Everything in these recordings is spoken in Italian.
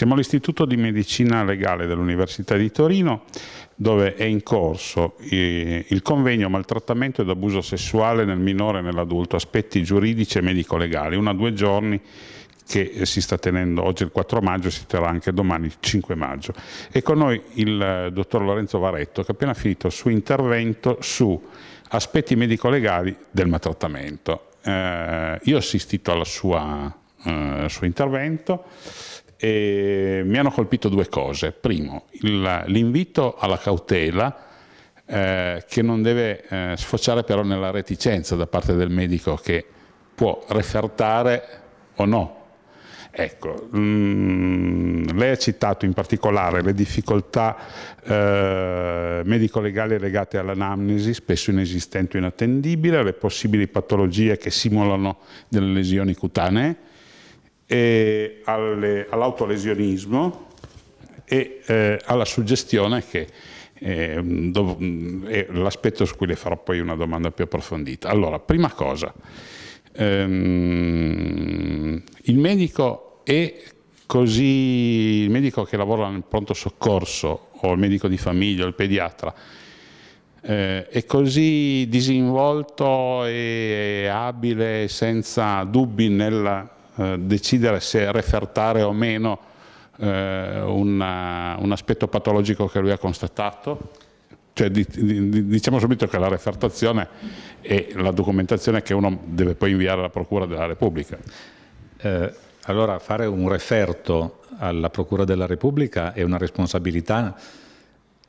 Siamo all'Istituto di Medicina Legale dell'Università di Torino dove è in corso eh, il convegno Maltrattamento ed abuso sessuale nel minore e nell'adulto, aspetti giuridici e medico-legali, una due giorni che eh, si sta tenendo oggi il 4 maggio e si terrà anche domani il 5 maggio. E con noi il eh, dottor Lorenzo Varetto che ha appena finito il suo intervento su aspetti medico-legali del maltrattamento. Eh, io ho assistito al eh, suo intervento, e mi hanno colpito due cose. Primo, l'invito alla cautela eh, che non deve eh, sfociare però nella reticenza da parte del medico che può refertare o no. Ecco, mm, lei ha citato in particolare le difficoltà eh, medico-legali legate all'anamnesi, spesso inesistente o inattendibile, le possibili patologie che simulano delle lesioni cutanee, e all'autolesionismo e eh, alla suggestione che eh, mm, l'aspetto su cui le farò poi una domanda più approfondita. Allora, prima cosa, ehm, il medico è così, il medico che lavora nel pronto soccorso o il medico di famiglia o il pediatra, eh, è così disinvolto e abile senza dubbi nella eh, decidere se refertare o meno eh, una, eh, un aspetto patologico che lui ha constatato? Cioè, di, di, diciamo subito che la refertazione è la documentazione che uno deve poi inviare alla Procura della Repubblica. Eh, allora fare un referto alla Procura della Repubblica è una responsabilità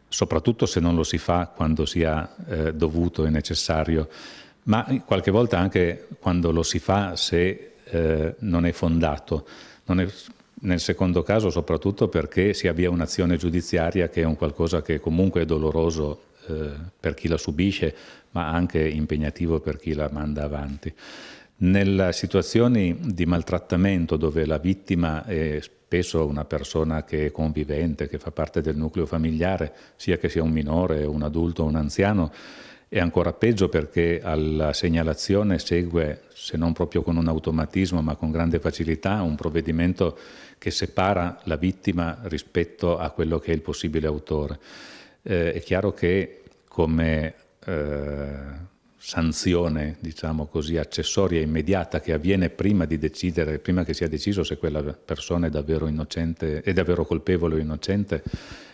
soprattutto se non lo si fa quando sia eh, dovuto e necessario, ma qualche volta anche quando lo si fa se eh, non è fondato. Non è, nel secondo caso soprattutto perché si avvia un'azione giudiziaria che è un qualcosa che comunque è doloroso eh, per chi la subisce, ma anche impegnativo per chi la manda avanti. Nelle situazioni di maltrattamento dove la vittima è spesso una persona che è convivente, che fa parte del nucleo familiare, sia che sia un minore, un adulto o un anziano, è ancora peggio perché alla segnalazione segue, se non proprio con un automatismo, ma con grande facilità, un provvedimento che separa la vittima rispetto a quello che è il possibile autore. Eh, è chiaro che come eh, sanzione, diciamo così, accessoria immediata che avviene prima di decidere, prima che sia deciso se quella persona è davvero, innocente, è davvero colpevole o innocente,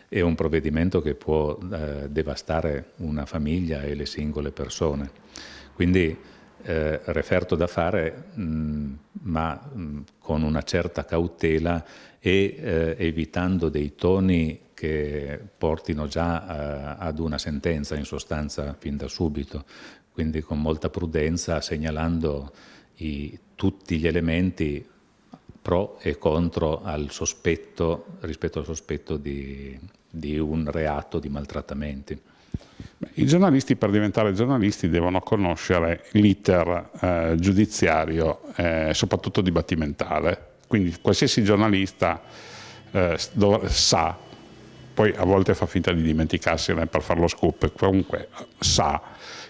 è un provvedimento che può eh, devastare una famiglia e le singole persone. Quindi eh, referto da fare, mh, mm, ma mh, mm, con una certa cautela e eh, evitando dei toni che portino già eh, ad una sentenza in sostanza fin da subito, quindi con molta prudenza segnalando i, tutti gli elementi pro e contro al sospetto, rispetto al sospetto di, di un reato di maltrattamenti. I giornalisti per diventare giornalisti devono conoscere l'iter eh, giudiziario, eh, soprattutto dibattimentale, quindi qualsiasi giornalista eh, sa, poi a volte fa finta di dimenticarsene per fare lo scoop, comunque sa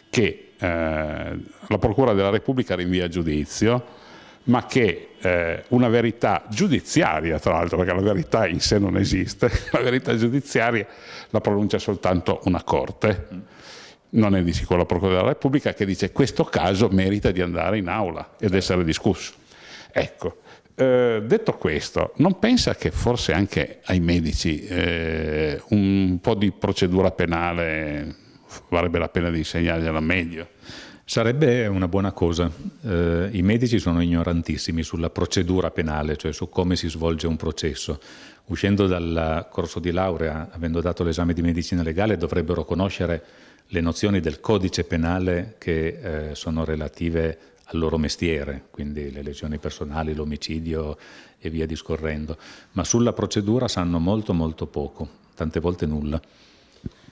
che eh, la Procura della Repubblica rinvia a giudizio, ma che eh, una verità giudiziaria, tra l'altro, perché la verità in sé non esiste, la verità giudiziaria la pronuncia soltanto una corte, non è di sicuro la Procura della Repubblica, che dice questo caso merita di andare in aula ed essere discusso. Ecco, eh, detto questo, non pensa che forse anche ai medici eh, un po' di procedura penale eh, varrebbe la pena di insegnargliela meglio? Sarebbe una buona cosa. Eh, I medici sono ignorantissimi sulla procedura penale, cioè su come si svolge un processo. Uscendo dal corso di laurea, avendo dato l'esame di medicina legale, dovrebbero conoscere le nozioni del codice penale che eh, sono relative al loro mestiere, quindi le lesioni personali, l'omicidio e via discorrendo. Ma sulla procedura sanno molto molto poco, tante volte nulla.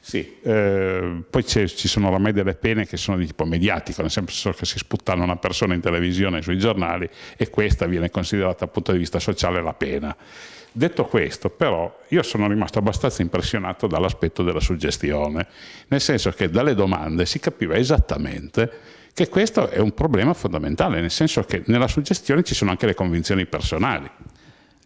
Sì, eh, poi ci sono oramai delle pene che sono di tipo mediatico, nel senso che si sputtano una persona in televisione, sui giornali e questa viene considerata dal punto di vista sociale la pena. Detto questo, però, io sono rimasto abbastanza impressionato dall'aspetto della suggestione, nel senso che dalle domande si capiva esattamente che questo è un problema fondamentale, nel senso che nella suggestione ci sono anche le convinzioni personali.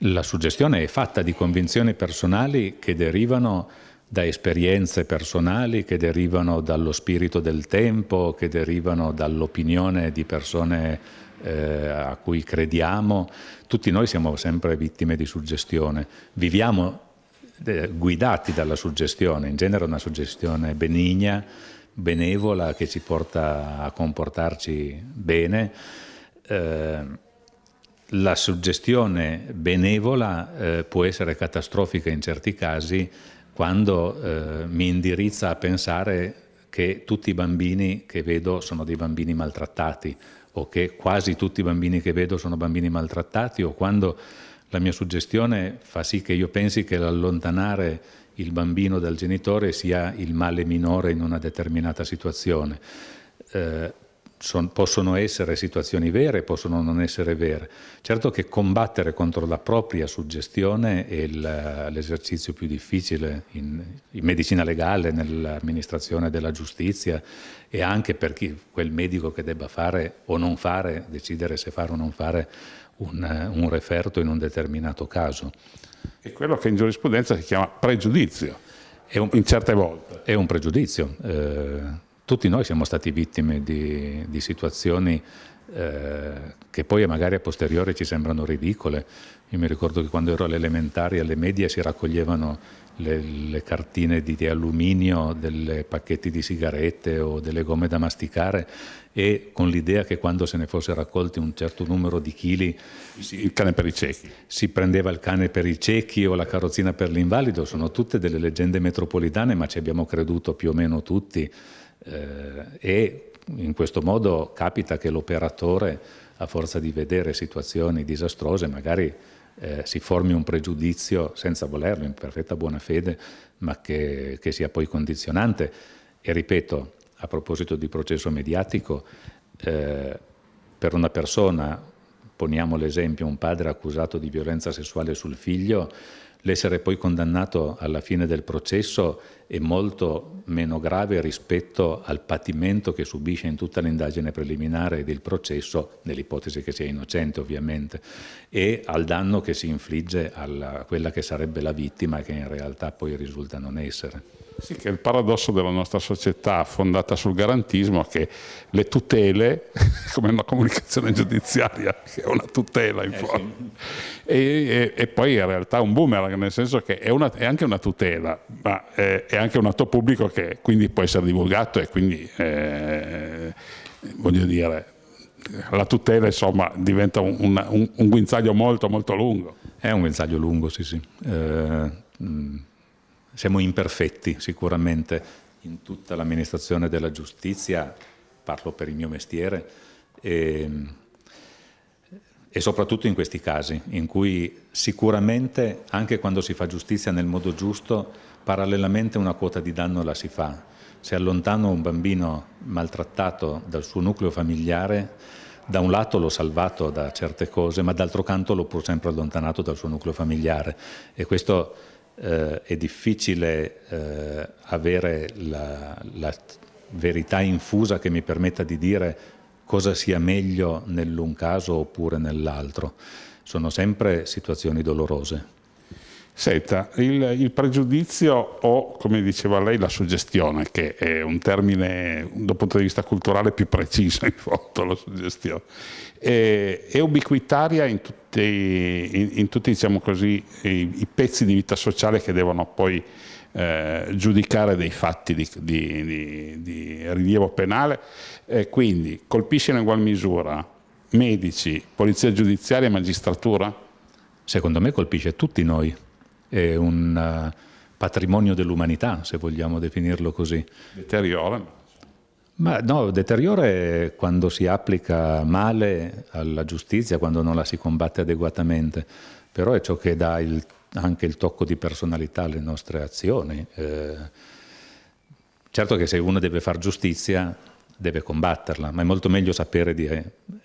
La suggestione è fatta di convinzioni personali che derivano da esperienze personali che derivano dallo spirito del tempo, che derivano dall'opinione di persone eh, a cui crediamo. Tutti noi siamo sempre vittime di suggestione, viviamo eh, guidati dalla suggestione, in genere una suggestione benigna, benevola, che ci porta a comportarci bene. Eh, la suggestione benevola eh, può essere catastrofica in certi casi quando eh, mi indirizza a pensare che tutti i bambini che vedo sono dei bambini maltrattati o che quasi tutti i bambini che vedo sono bambini maltrattati o quando la mia suggestione fa sì che io pensi che l'allontanare il bambino dal genitore sia il male minore in una determinata situazione. Eh, son, possono essere situazioni vere, possono non essere vere. Certo che combattere contro la propria suggestione è l'esercizio più difficile in, in, medicina legale, nell'amministrazione della giustizia e anche per chi, quel medico che debba fare o non fare, decidere se fare o non fare un, un referto in un determinato caso. È quello che in giurisprudenza si chiama pregiudizio, un, in certe volte. È un pregiudizio. Eh, tutti noi siamo stati vittime di, di situazioni eh, che poi magari a posteriori ci sembrano ridicole. Io mi ricordo che quando ero alle elementari, alle medie, si raccoglievano le, le cartine di, di alluminio, delle pacchetti di sigarette o delle gomme da masticare e con l'idea che quando se ne fosse raccolti un certo numero di chili il cane per i ciechi si prendeva il cane per i ciechi o la carrozzina per l'invalido sono tutte delle leggende metropolitane ma ci abbiamo creduto più o meno tutti eh, e in questo modo capita che l'operatore, a forza di vedere situazioni disastrose, magari eh, si formi un pregiudizio senza volerlo, in perfetta buona fede, ma che, che, sia poi condizionante. E ripeto, a proposito di processo mediatico, eh, per una persona, poniamo l'esempio, un padre accusato di violenza sessuale sul figlio, L'essere poi condannato alla fine del processo è molto meno grave rispetto al patimento che subisce in tutta l'indagine preliminare ed il processo, nell'ipotesi che sia innocente ovviamente, e al danno che si infligge a quella che sarebbe la vittima che in realtà poi risulta non essere. Sì, che è il paradosso della nostra società fondata sul garantismo che le tutele, come una comunicazione giudiziaria, che è una tutela in eh, forma, sì. e, e, e, poi in realtà è un boomerang, nel senso che è, una, è anche una tutela, ma è, è, anche un atto pubblico che quindi può essere divulgato e quindi, eh, voglio dire, la tutela insomma, diventa un, un, un, guinzaglio molto molto lungo. È un guinzaglio lungo, sì sì. Eh, mm siamo imperfetti sicuramente in tutta l'amministrazione della giustizia, parlo per il mio mestiere, e, ehm, e soprattutto in questi casi in cui sicuramente anche quando si fa giustizia nel modo giusto, parallelamente una quota di danno la si fa. Se allontano un bambino maltrattato dal suo nucleo familiare, da un lato l'ho salvato da certe cose, ma d'altro canto l'ho pur sempre allontanato dal suo nucleo familiare. E questo eh, è difficile eh, avere la, la verità infusa che mi permetta di dire cosa sia meglio nell'un caso oppure nell'altro. Sono sempre situazioni dolorose. Senta, il, il, pregiudizio o, come diceva lei, la suggestione, che è un termine dal punto di vista culturale più preciso in fondo, la suggestione, è, è ubiquitaria in tutti, in, in tutti diciamo così, i, i, pezzi di vita sociale che devono poi eh, giudicare dei fatti di, di, di, di rilievo penale, eh, quindi colpisce in ugual misura medici, polizia giudiziaria e magistratura? Secondo me colpisce tutti noi è un eh, patrimonio dell'umanità, se vogliamo definirlo così. Deteriora? Ma no, deterioro è quando si applica male alla giustizia, quando non la si combatte adeguatamente, però è ciò che dà il, anche il tocco di personalità alle nostre azioni. Eh, certo che se uno deve fare giustizia deve combatterla, ma è molto meglio sapere di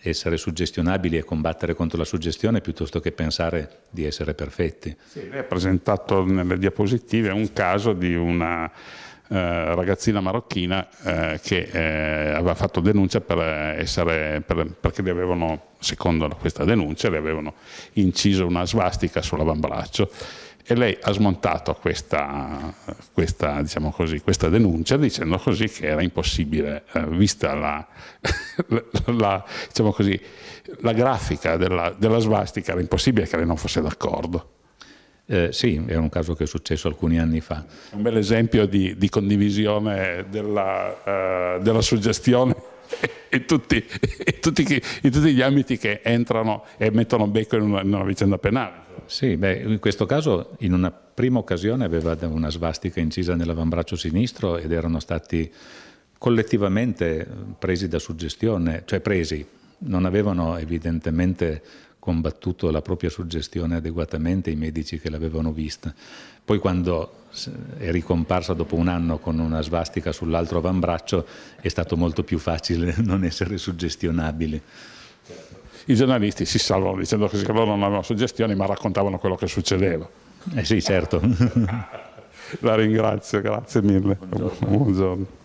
essere suggestionabili e combattere contro la suggestione piuttosto che pensare di essere perfetti. Sì, lei ha presentato nelle diapositive un caso di una eh, ragazzina marocchina eh, che eh, aveva fatto denuncia per eh, essere, per, perché le avevano, secondo questa denuncia, le avevano inciso una svastica sull'avambraccio e lei ha smontato questa, questa, diciamo così, questa denuncia dicendo così che era impossibile, eh, vista la, la, diciamo così, la grafica della, della, svastica, era impossibile che lei non fosse d'accordo. Eh, sì, era un caso che è successo alcuni anni fa. Un bel esempio di, di condivisione della, eh, della suggestione e, tutti, in, tutti, in tutti, gli ambiti che entrano e mettono becco in una, in una vicenda penale. Sì, beh, in questo caso in una prima occasione aveva una svastica incisa nell'avambraccio sinistro ed erano stati collettivamente presi da suggestione, cioè presi, non avevano evidentemente combattuto la propria suggestione adeguatamente i medici che l'avevano vista. Poi quando è ricomparsa dopo un anno con una svastica sull'altro avambraccio, è stato molto più facile non essere suggestionabili. I giornalisti si salvano dicendo che loro non avevano suggestioni ma raccontavano quello che succedeva. Eh sì, certo. La ringrazio, grazie mille. Buongiorno. Buongiorno.